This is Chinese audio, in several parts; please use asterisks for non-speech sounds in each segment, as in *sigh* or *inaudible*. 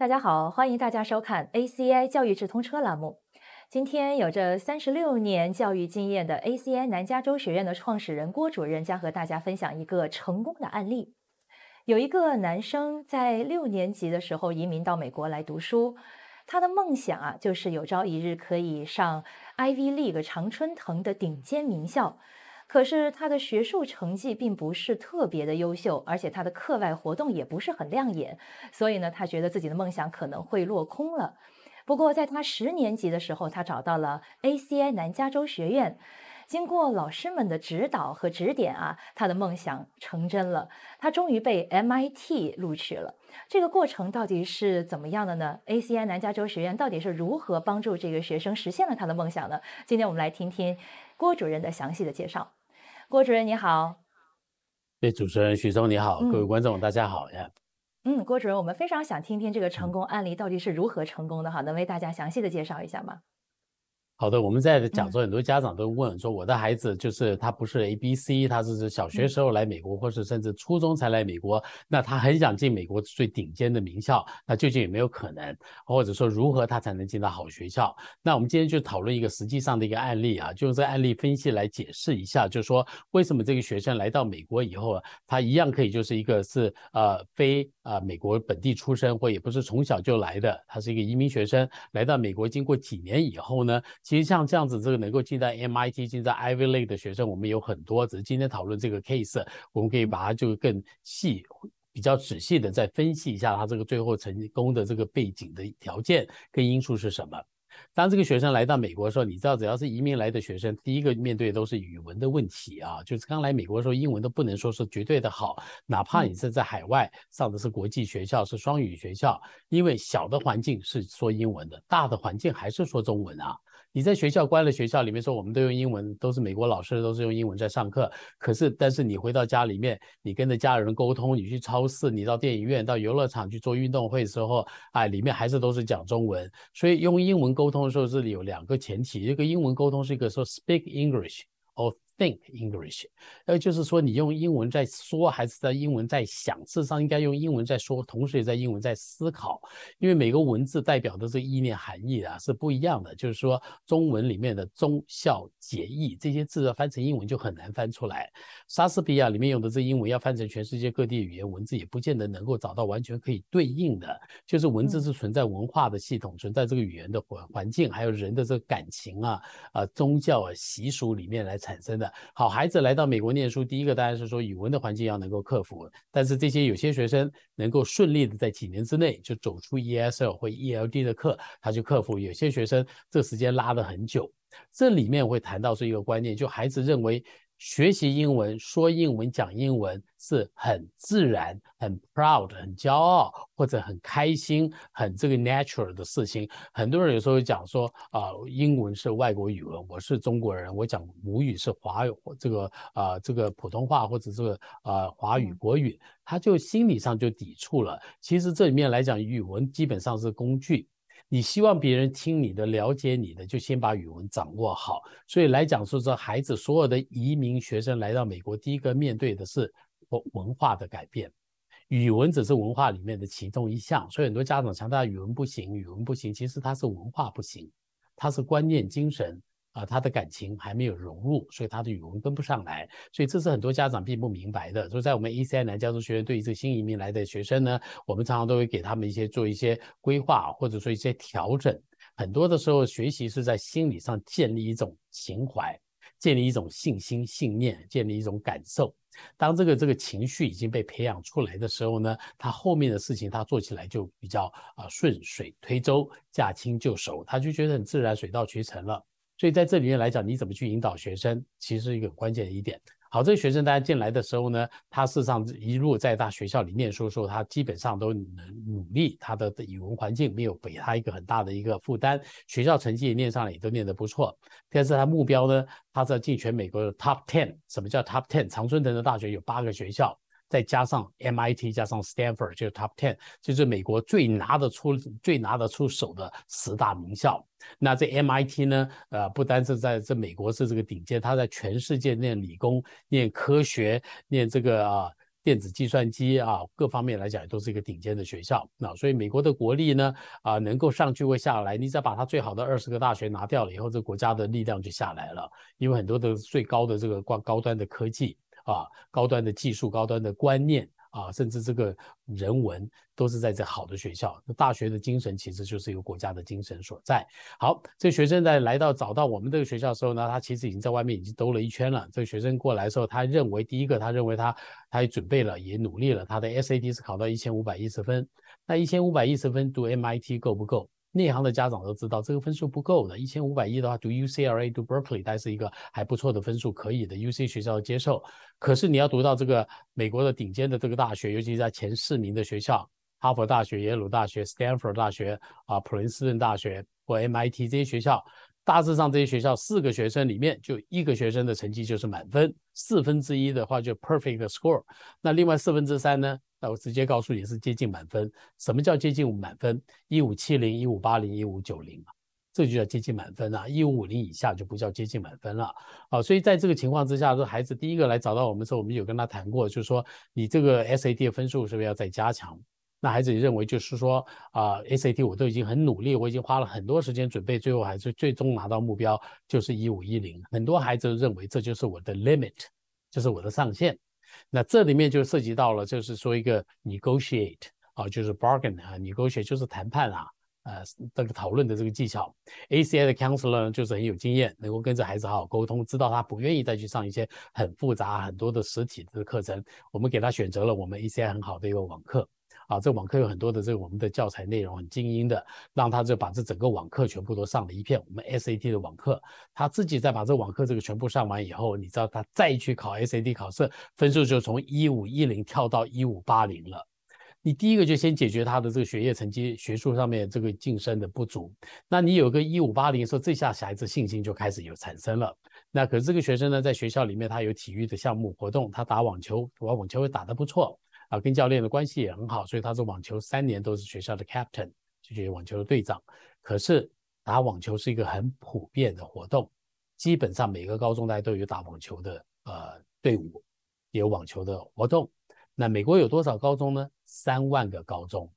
大家好，欢迎大家收看 ACI 教育直通车栏目。今天有着三十六年教育经验的 ACI 南加州学院的创始人郭主任将和大家分享一个成功的案例。有一个男生在六年级的时候移民到美国来读书，他的梦想啊就是有朝一日可以上 Ivy League 常春藤的顶尖名校。可是他的学术成绩并不是特别的优秀，而且他的课外活动也不是很亮眼，所以呢，他觉得自己的梦想可能会落空了。不过在他十年级的时候，他找到了 ACI 南加州学院，经过老师们的指导和指点啊，他的梦想成真了，他终于被 MIT 录取了。这个过程到底是怎么样的呢？ACI 南加州学院到底是如何帮助这个学生实现了他的梦想呢？今天我们来听听郭主任的详细的介绍。郭主任你好，对主持人徐总你好，各位观众大家好呀。嗯，郭主任，我们非常想听听这个成功案例到底是如何成功的哈，能为大家详细的介绍一下吗？好的，我们在讲座很多家长都问说，我的孩子就是他不是 A B C，他是小学时候来美国，或是甚至初中才来美国，那他很想进美国最顶尖的名校，那究竟有没有可能？或者说如何他才能进到好学校？那我们今天就讨论一个实际上的一个案例啊，用这案例分析来解释一下，就是说为什么这个学生来到美国以后，他一样可以就是一个是呃非啊美国本地出生，或也不是从小就来的，他是一个移民学生来到美国，经过几年以后呢？其实像这样子，这个能够进在 MIT、进在 Ivy 类的学生，我们有很多。只是今天讨论这个 case，我们可以把它就更细、比较仔细的再分析一下，他这个最后成功的这个背景的条件跟因素是什么。当这个学生来到美国的时候，你知道，只要是移民来的学生，第一个面对都是语文的问题啊。就是刚来美国的时候，英文都不能说是绝对的好，哪怕你是在海外上的是国际学校、是双语学校，因为小的环境是说英文的，大的环境还是说中文啊。你在学校，关了学校里面说，我们都用英文，都是美国老师，都是用英文在上课。可是，但是你回到家里面，你跟着家人沟通，你去超市，你到电影院，到游乐场去做运动会的时候，哎，里面还是都是讲中文。所以用英文沟通的时候里有两个前提：一个英文沟通是一个说 speak English or。Think English，呃，就是说你用英文在说，还是在英文在想？事实上，应该用英文在说，同时也在英文在思考。因为每个文字代表的这个意念含义啊，是不一样的。就是说，中文里面的忠孝节义这些字，翻成英文就很难翻出来。莎士比亚里面用的这英文，要翻成全世界各地语言文字，也不见得能够找到完全可以对应的。就是文字是存在文化的系统，存在这个语言的环环境，还有人的这个感情啊啊，宗教啊习俗里面来产生的。好孩子来到美国念书，第一个当然是说语文的环境要能够克服。但是这些有些学生能够顺利的在几年之内就走出 ESL 或 ELD 的课，他就克服；有些学生这时间拉得很久。这里面会谈到是一个观念，就孩子认为。学习英文、说英文、讲英文是很自然、很 proud、很骄傲或者很开心、很这个 natural 的事情。很多人有时候讲说啊，英文是外国语文，我是中国人，我讲母语是华语，这个啊，这个普通话或者是呃华语国语，他就心理上就抵触了。其实这里面来讲，语文基本上是工具。你希望别人听你的、了解你的，就先把语文掌握好。所以来讲，说说孩子所有的移民学生来到美国，第一个面对的是文文化的改变，语文只是文化里面的其中一项。所以很多家长强调语文不行，语文不行，其实它是文化不行，它是观念精神。啊，他的感情还没有融入，所以他的语文跟不上来。所以这是很多家长并不明白的。所以在我们 ECI 南加州学院，对于这新移民来的学生呢，我们常常都会给他们一些做一些规划，或者说一些调整。很多的时候，学习是在心理上建立一种情怀，建立一种信心、信念，建立一种感受。当这个这个情绪已经被培养出来的时候呢，他后面的事情他做起来就比较啊顺水推舟、驾轻就熟，他就觉得很自然、水到渠成了。所以在这里面来讲，你怎么去引导学生，其实一个很关键的一点。好，这个学生大家进来的时候呢，他事实上一路在大学校里念书，说他基本上都能努力，他的语文环境没有给他一个很大的一个负担，学校成绩念上了也都念得不错。但是他目标呢，他在进全美国的 top ten。什么叫 top ten？常春藤的大学有八个学校。再加上 MIT，加上 Stanford，就是 Top Ten，就是美国最拿得出、最拿得出手的十大名校。那这 MIT 呢？呃，不单是在这美国是这个顶尖，它在全世界念理工、念科学、念这个啊电子计算机啊各方面来讲都是一个顶尖的学校。那所以美国的国力呢啊，能够上去或下来，你再把它最好的二十个大学拿掉了以后，这国家的力量就下来了，因为很多的最高的这个高高端的科技。啊，高端的技术、高端的观念啊，甚至这个人文都是在这好的学校。大学的精神其实就是一个国家的精神所在。好，这学生在来到找到我们这个学校的时候呢，他其实已经在外面已经兜了一圈了。这个学生过来的时候，他认为第一个，他认为他他也准备了，也努力了。他的 SAT 是考到一千五百一十分，那一千五百一十分读 MIT 够不够？内行的家长都知道，这个分数不够的。一千五百一的话，读 UCLA、读 Berkeley，它是一个还不错的分数，可以的。U C 学校接受。可是你要读到这个美国的顶尖的这个大学，尤其是在前四名的学校，哈佛大学、耶鲁大学、Stanford 大学啊、普林斯顿大学或 M I T 这些学校，大致上这些学校四个学生里面就一个学生的成绩就是满分，四分之一的话就 perfect score。那另外四分之三呢？那我直接告诉你是接近满分。什么叫接近满分？一五七零、一五八零、一五九零这就叫接近满分啊！一五五零以下就不叫接近满分了。啊，所以在这个情况之下，这孩子第一个来找到我们时候，我们有跟他谈过，就是说你这个 SAT 的分数是不是要再加强？那孩子也认为就是说啊，SAT 我都已经很努力，我已经花了很多时间准备，最后还是最终拿到目标就是一五一零。很多孩子认为这就是我的 limit，就是我的上限。那这里面就涉及到了，就是说一个 negotiate 啊，就是 bargain 啊，negotiate 就是谈判啊，呃，这个讨论的这个技巧。A C I 的 counselor 就是很有经验，能够跟着孩子好好沟通，知道他不愿意再去上一些很复杂、很多的实体的课程，我们给他选择了我们 A C I 很好的一个网课。啊，这网课有很多的，这个我们的教材内容很精英的，让他就把这整个网课全部都上了一遍。我们 SAT 的网课，他自己再把这网课这个全部上完以后，你知道他再去考 SAT 考试，分数就从一五一零跳到一五八零了。你第一个就先解决他的这个学业成绩、学术上面这个晋升的不足。那你有个一五八零，说这下小孩子信心就开始有产生了。那可是这个学生呢，在学校里面他有体育的项目活动，他打网球，打网球会打得不错。啊，跟教练的关系也很好，所以他是网球三年都是学校的 captain，就是网球的队长。可是打网球是一个很普遍的活动，基本上每个高中大家都有打网球的呃队伍，有网球的活动。那美国有多少高中呢？三万个高中，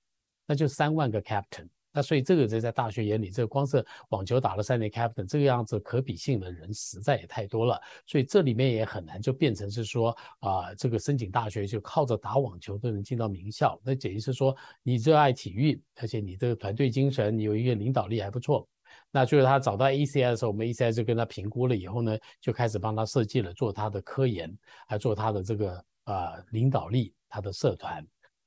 那就三万个 captain。那所以这个在在大学眼里，这个光是网球打了三年 captain 这个样子可比性的人实在也太多了，所以这里面也很难就变成是说啊，这个申请大学就靠着打网球都能进到名校。那简于是说，你热爱体育，而且你这个团队精神，你有一个领导力还不错。那就是他找到 e c i 的时候，我们 e c 就跟他评估了以后呢，就开始帮他设计了做他的科研，还做他的这个啊领导力，他的社团。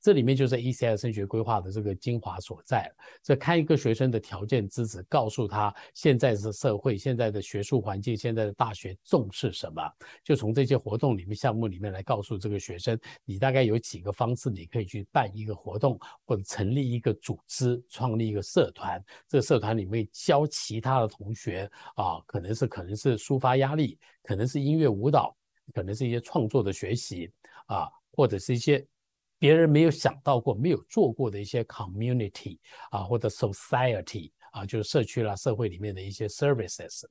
这里面就是 ECL 升学规划的这个精华所在这看一个学生的条件资质，告诉他现在是社会现在的学术环境，现在的大学重视什么，就从这些活动里面、项目里面来告诉这个学生，你大概有几个方式，你可以去办一个活动，或者成立一个组织，创立一个社团。这个社团里面教其他的同学啊，可能是可能是抒发压力，可能是音乐舞蹈，可能是一些创作的学习啊，或者是一些。别人没有想到过、没有做过的一些 community 啊，或者 society 啊，就是社区啦、社会里面的一些 services，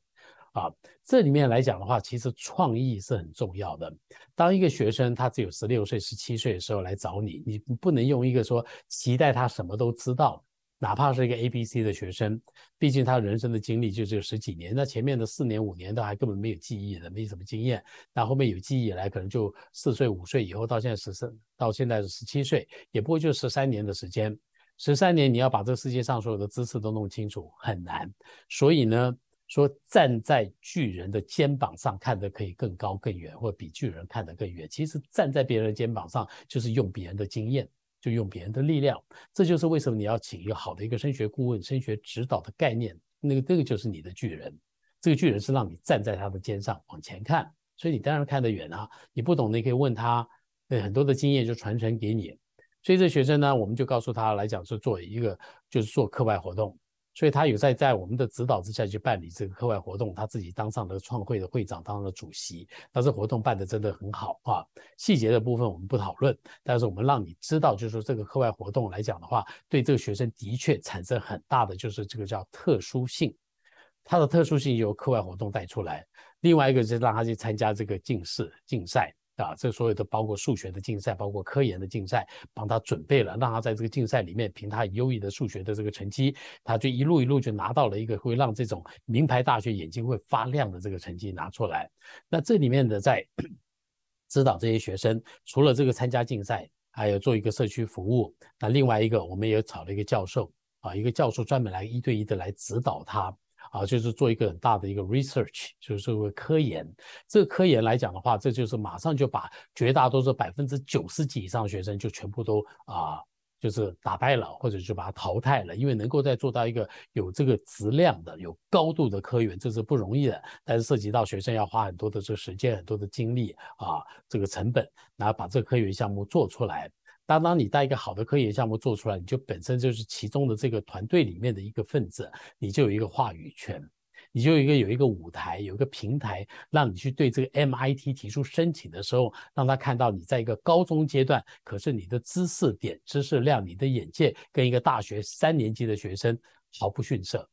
啊，这里面来讲的话，其实创意是很重要的。当一个学生他只有十六岁、十七岁的时候来找你，你不能用一个说期待他什么都知道。哪怕是一个 A、B、C 的学生，毕竟他人生的经历就只有十几年。那前面的四年、五年都还根本没有记忆的，没什么经验。那后面有记忆来，可能就四岁、五岁以后到现在十四，到现在是十七岁，也不过就十三年的时间。十三年你要把这个世界上所有的知识都弄清楚，很难。所以呢，说站在巨人的肩膀上看得可以更高更远，或比巨人看得更远。其实站在别人的肩膀上，就是用别人的经验。就用别人的力量，这就是为什么你要请一个好的一个升学顾问、升学指导的概念。那个，这个就是你的巨人，这个巨人是让你站在他的肩上往前看，所以你当然看得远啊。你不懂的可以问他，那很多的经验就传承给你。所以这学生呢，我们就告诉他来讲是做一个就是做课外活动。所以他有在在我们的指导之下去办理这个课外活动，他自己当上了创会的会长，当了主席。但是活动办得真的很好啊，细节的部分我们不讨论，但是我们让你知道，就是说这个课外活动来讲的话，对这个学生的确产生很大的，就是这个叫特殊性，它的特殊性由课外活动带出来。另外一个就是让他去参加这个竞试竞赛。啊，这所有的包括数学的竞赛，包括科研的竞赛，帮他准备了，让他在这个竞赛里面凭他优异的数学的这个成绩，他就一路一路就拿到了一个会让这种名牌大学眼睛会发亮的这个成绩拿出来。那这里面的在 *clears throat* 指导这些学生，除了这个参加竞赛，还有做一个社区服务。那另外一个，我们也找了一个教授啊，一个教授专门来一对一的来指导他。啊，就是做一个很大的一个 research，就是个科研。这个科研来讲的话，这就是马上就把绝大多数百分之九十几以上学生就全部都啊，就是打败了，或者就把他淘汰了。因为能够再做到一个有这个质量的、有高度的科研，这是不容易的。但是涉及到学生要花很多的这个时间、很多的精力啊，这个成本，然后把这个科研项目做出来。当当你带一个好的科研项目做出来，你就本身就是其中的这个团队里面的一个分子，你就有一个话语权，你就有一个有一个舞台，有一个平台，让你去对这个 MIT 提出申请的时候，让他看到你在一个高中阶段，可是你的知识点、知识量、你的眼界，跟一个大学三年级的学生毫不逊色。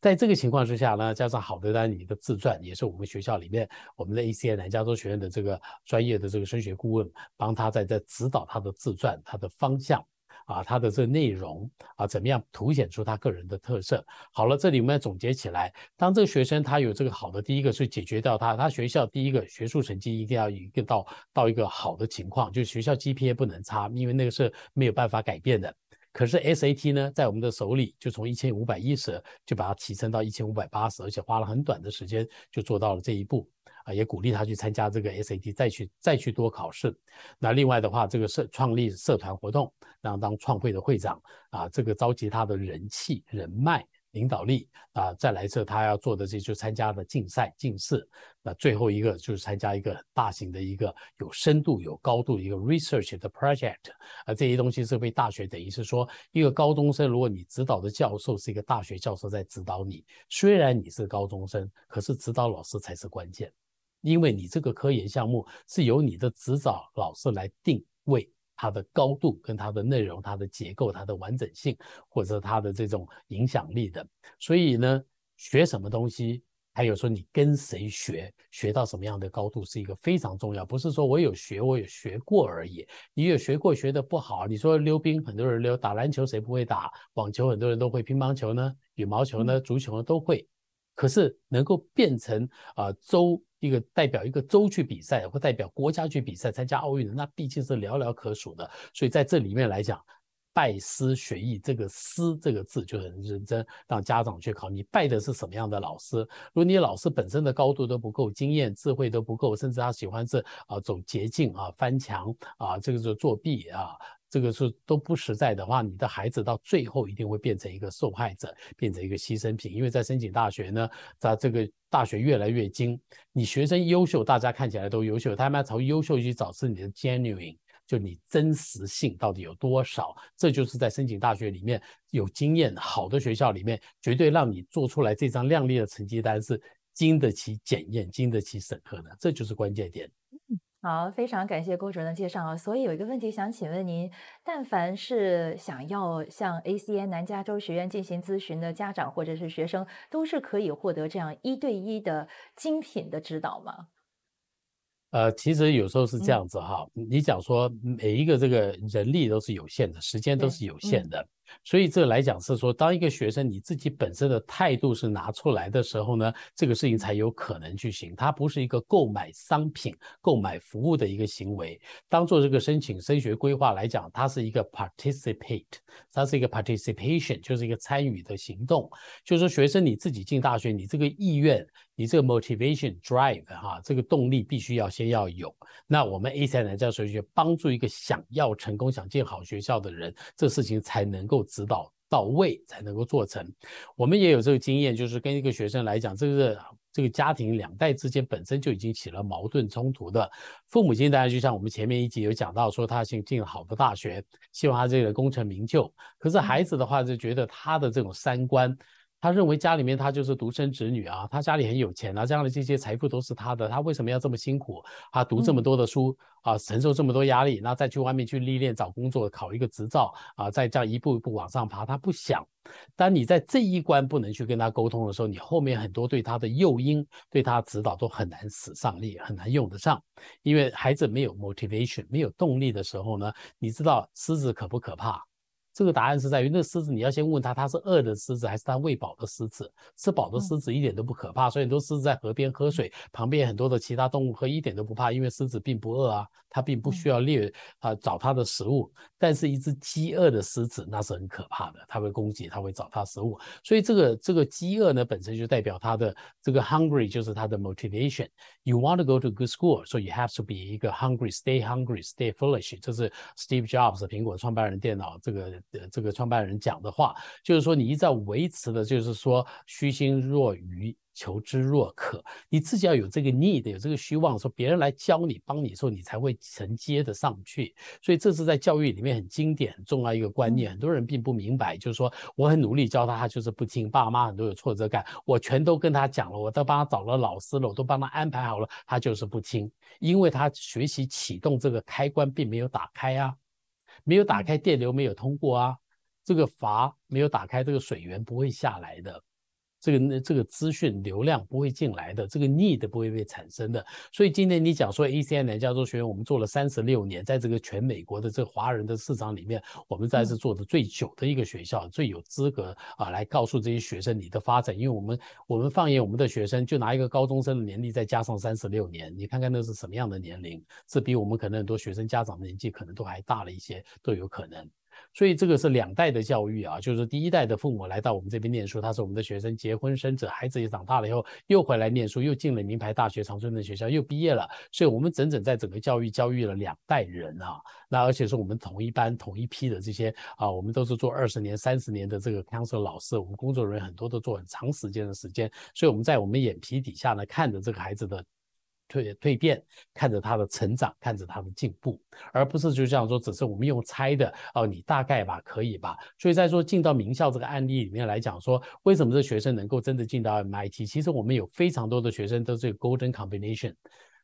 在这个情况之下呢，加上好的，丹你的自传也是我们学校里面，我们的 ACI 南加州学院的这个专业的这个升学顾问，帮他在在指导他的自传，他的方向，啊，他的这个内容啊，怎么样凸显出他个人的特色？好了，这里我们要总结起来，当这个学生他有这个好的，第一个是解决掉他，他学校第一个学术成绩一定要一个到到一个好的情况，就是学校 GPA 不能差，因为那个是没有办法改变的。可是 SAT 呢，在我们的手里就从一千五百一十就把它提升到一千五百八十，而且花了很短的时间就做到了这一步啊！也鼓励他去参加这个 SAT，再去再去多考试。那另外的话，这个社创立社团活动，让当创会的会长啊，这个召集他的人气人脉。领导力啊，再来次他要做的这就参加的竞赛、竞试，那最后一个就是参加一个大型的一个有深度、有高度一个 research 的 project 啊，这些东西是被大学等于是说，一个高中生如果你指导的教授是一个大学教授在指导你，虽然你是高中生，可是指导老师才是关键，因为你这个科研项目是由你的指导老师来定位。它的高度跟它的内容、它的结构、它的完整性，或者它的这种影响力的，所以呢，学什么东西，还有说你跟谁学，学到什么样的高度是一个非常重要。不是说我有学，我有学过而已。你有学过，学的不好。你说溜冰，很多人溜；打篮球谁不会打？网球很多人都会，乒乓球呢？羽毛球呢？足球呢？都会。可是能够变成啊周。一个代表一个州去比赛，或代表国家去比赛参加奥运的，那毕竟是寥寥可数的。所以在这里面来讲，拜师学艺这个“师”这个字就很认真，让家长去考你拜的是什么样的老师。如果你老师本身的高度都不够，经验、智慧都不够，甚至他喜欢是啊走捷径啊、翻墙啊，这个是作弊啊。这个是都不实在的话，你的孩子到最后一定会变成一个受害者，变成一个牺牲品。因为在申请大学呢，在这个大学越来越精，你学生优秀，大家看起来都优秀，他们要从优秀去找出你的 genuine，就你真实性到底有多少。这就是在申请大学里面有经验好的学校里面，绝对让你做出来这张亮丽的成绩单是经得起检验、经得起审核的，这就是关键点。好，非常感谢郭主任的介绍啊。所以有一个问题想请问您：但凡是想要向 ACN 南加州学院进行咨询的家长或者是学生，都是可以获得这样一对一的精品的指导吗？呃，其实有时候是这样子哈。你讲说每一个这个人力都是有限的，时间都是有限的。所以这来讲是说，当一个学生你自己本身的态度是拿出来的时候呢，这个事情才有可能去行。它不是一个购买商品、购买服务的一个行为。当做这个申请升学规划来讲，它是一个 participate，它是一个 participation，就是一个参与的行动。就是说，学生你自己进大学，你这个意愿、你这个 motivation drive 哈，这个动力必须要先要有。那我们 A 三南教授就帮助一个想要成功、想进好学校的人，这事情才能够。指导到位才能够做成，我们也有这个经验，就是跟一个学生来讲，这个这个家庭两代之间本身就已经起了矛盾冲突的，父母亲当然就像我们前面一集有讲到，说他进进了好的大学，希望他这个功成名就，可是孩子的话就觉得他的这种三观。他认为家里面他就是独生子女啊，他家里很有钱啊，这样的这些财富都是他的，他为什么要这么辛苦啊？读这么多的书啊，承受这么多压力，那再去外面去历练、找工作、考一个执照啊，再这样一步一步往上爬，他不想。当你在这一关不能去跟他沟通的时候，你后面很多对他的诱因、对他指导都很难使上力，很难用得上，因为孩子没有 motivation、没有动力的时候呢，你知道狮子可不可怕？这个答案是在于，那狮子你要先问他，它是饿的狮子还是他喂饱的狮子？吃饱的狮子一点都不可怕，所以很多狮子在河边喝水，旁边很多的其他动物喝，一点都不怕，因为狮子并不饿啊，它并不需要猎啊找它的食物。但是，一只饥饿的狮子那是很可怕的，它会攻击，它会找它食物。所以，这个这个饥饿呢，本身就代表它的这个 hungry 就是它的 motivation。You want to go to good school，所以 you have to be 一个 hungry，stay hungry，stay foolish。这是 Steve Jobs，苹果创办人，电脑这个。呃，这个创办人讲的话，就是说你一再维持的，就是说虚心若愚，求知若渴，你自己要有这个 need，有这个虚妄，说别人来教你、帮你的时候，你才会承接的上去。所以这是在教育里面很经典、很重要一个观念，很多人并不明白，就是说我很努力教他，他就是不听。爸爸妈妈很多有挫折感，我全都跟他讲了，我都帮他找了老师了，我都帮他安排好了，他就是不听，因为他学习启动这个开关并没有打开啊。没有打开，电流没有通过啊！这个阀没有打开，这个水源不会下来的。这个这个资讯流量不会进来的，这个 need 不会被产生的。所以今天你讲说，ACI 加州学院，我们做了三十六年，在这个全美国的这个华人的市场里面，我们在这做的最久的一个学校，最有资格啊来告诉这些学生你的发展。因为我们我们放眼我们的学生，就拿一个高中生的年龄再加上三十六年，你看看那是什么样的年龄？这比我们可能很多学生家长的年纪可能都还大了一些，都有可能。所以这个是两代的教育啊，就是第一代的父母来到我们这边念书，他是我们的学生，结婚生子，孩子也长大了以后又回来念书，又进了名牌大学、长春的学校，又毕业了。所以，我们整整在整个教育教育了两代人啊。那而且是我们同一班、同一批的这些啊，我们都是做二十年、三十年的这个康寿老师，我们工作人员很多都做很长时间的时间，所以我们在我们眼皮底下呢，看着这个孩子的。蜕蜕变，看着他的成长，看着他的进步，而不是就这样说，只是我们用猜的哦，你大概吧，可以吧？所以在说进到名校这个案例里面来讲，说为什么这学生能够真的进到 MIT？其实我们有非常多的学生都是 Golden Combination。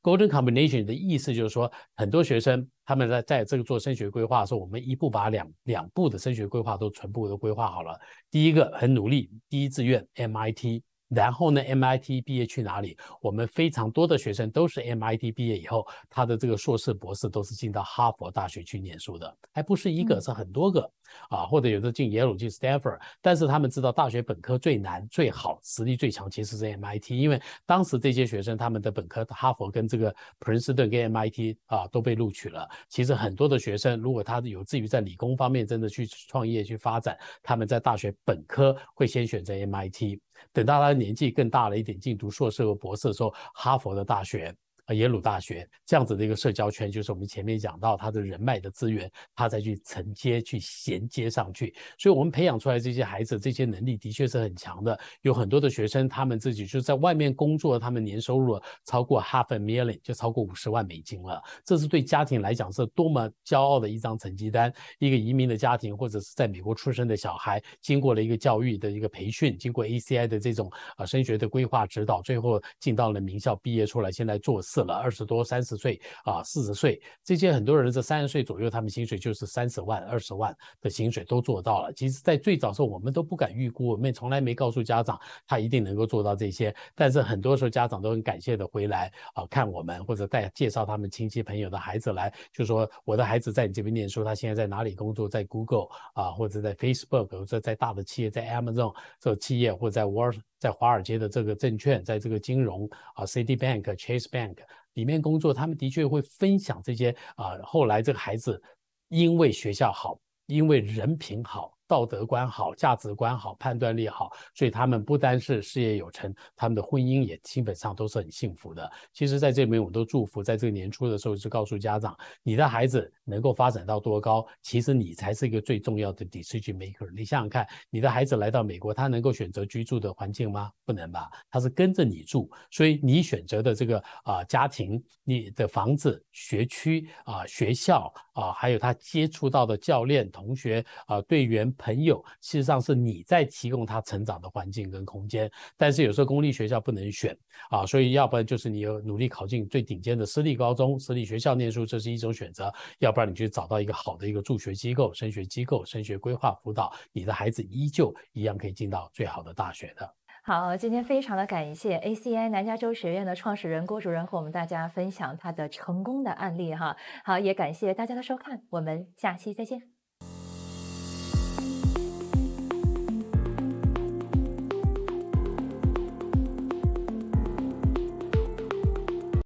Golden Combination 的意思就是说，很多学生他们在在这个做升学规划的时候，我们一步把两两步的升学规划都全部都规划好了。第一个很努力，第一志愿 MIT。然后呢？MIT 毕业去哪里？我们非常多的学生都是 MIT 毕业以后，他的这个硕士、博士都是进到哈佛大学去念书的，还不是一个，是很多个啊。或者有的进耶鲁、进 Stanford，但是他们知道大学本科最难、最好、实力最强，其实是 MIT。因为当时这些学生他们的本科，哈佛跟这个普林斯顿跟 MIT 啊都被录取了。其实很多的学生，如果他有志于在理工方面真的去创业、去发展，他们在大学本科会先选择 MIT。等到他年纪更大了一点，进读硕士和博士的时候，哈佛的大学。啊，耶鲁大学这样子的一个社交圈，就是我们前面讲到他的人脉的资源，他再去承接、去衔接上去。所以，我们培养出来这些孩子，这些能力的确是很强的。有很多的学生，他们自己就在外面工作，他们年收入超过 half a million，就超过五十万美金了。这是对家庭来讲，是多么骄傲的一张成绩单。一个移民的家庭，或者是在美国出生的小孩，经过了一个教育的一个培训，经过 ACI 的这种啊升学的规划指导，最后进到了名校，毕业出来，现在做。死了二十多三十岁啊，四十岁这些很多人在三十岁左右，他们薪水就是三十万二十万的薪水都做到了。其实，在最早时候我们都不敢预估，我们从来没告诉家长他一定能够做到这些。但是很多时候家长都很感谢的回来啊看我们，或者带介绍他们亲戚朋友的孩子来，就说我的孩子在你这边念书，他现在在哪里工作，在 Google 啊，或者在 Facebook，或者在大的企业，在 Amazon 做企业，或者在 War。在华尔街的这个证券，在这个金融啊 c i t y b a n k Chase Bank 里面工作，他们的确会分享这些啊。后来这个孩子因为学校好，因为人品好。道德观好，价值观好，判断力好，所以他们不单是事业有成，他们的婚姻也基本上都是很幸福的。其实，在这里面，我都祝福。在这个年初的时候，是告诉家长，你的孩子能够发展到多高，其实你才是一个最重要的 decision maker。你想想看，你的孩子来到美国，他能够选择居住的环境吗？不能吧，他是跟着你住，所以你选择的这个啊家庭、你的房子、学区啊、学校啊，还有他接触到的教练、同学啊、队员。朋友，事实上是你在提供他成长的环境跟空间，但是有时候公立学校不能选啊，所以要不然就是你要努力考进最顶尖的私立高中、私立学校念书，这是一种选择；要不然你去找到一个好的一个助学机构、升学机构、升学规划辅导，你的孩子依旧一样可以进到最好的大学的。好，今天非常的感谢 ACI 南加州学院的创始人郭主任和我们大家分享他的成功的案例哈。好，也感谢大家的收看，我们下期再见。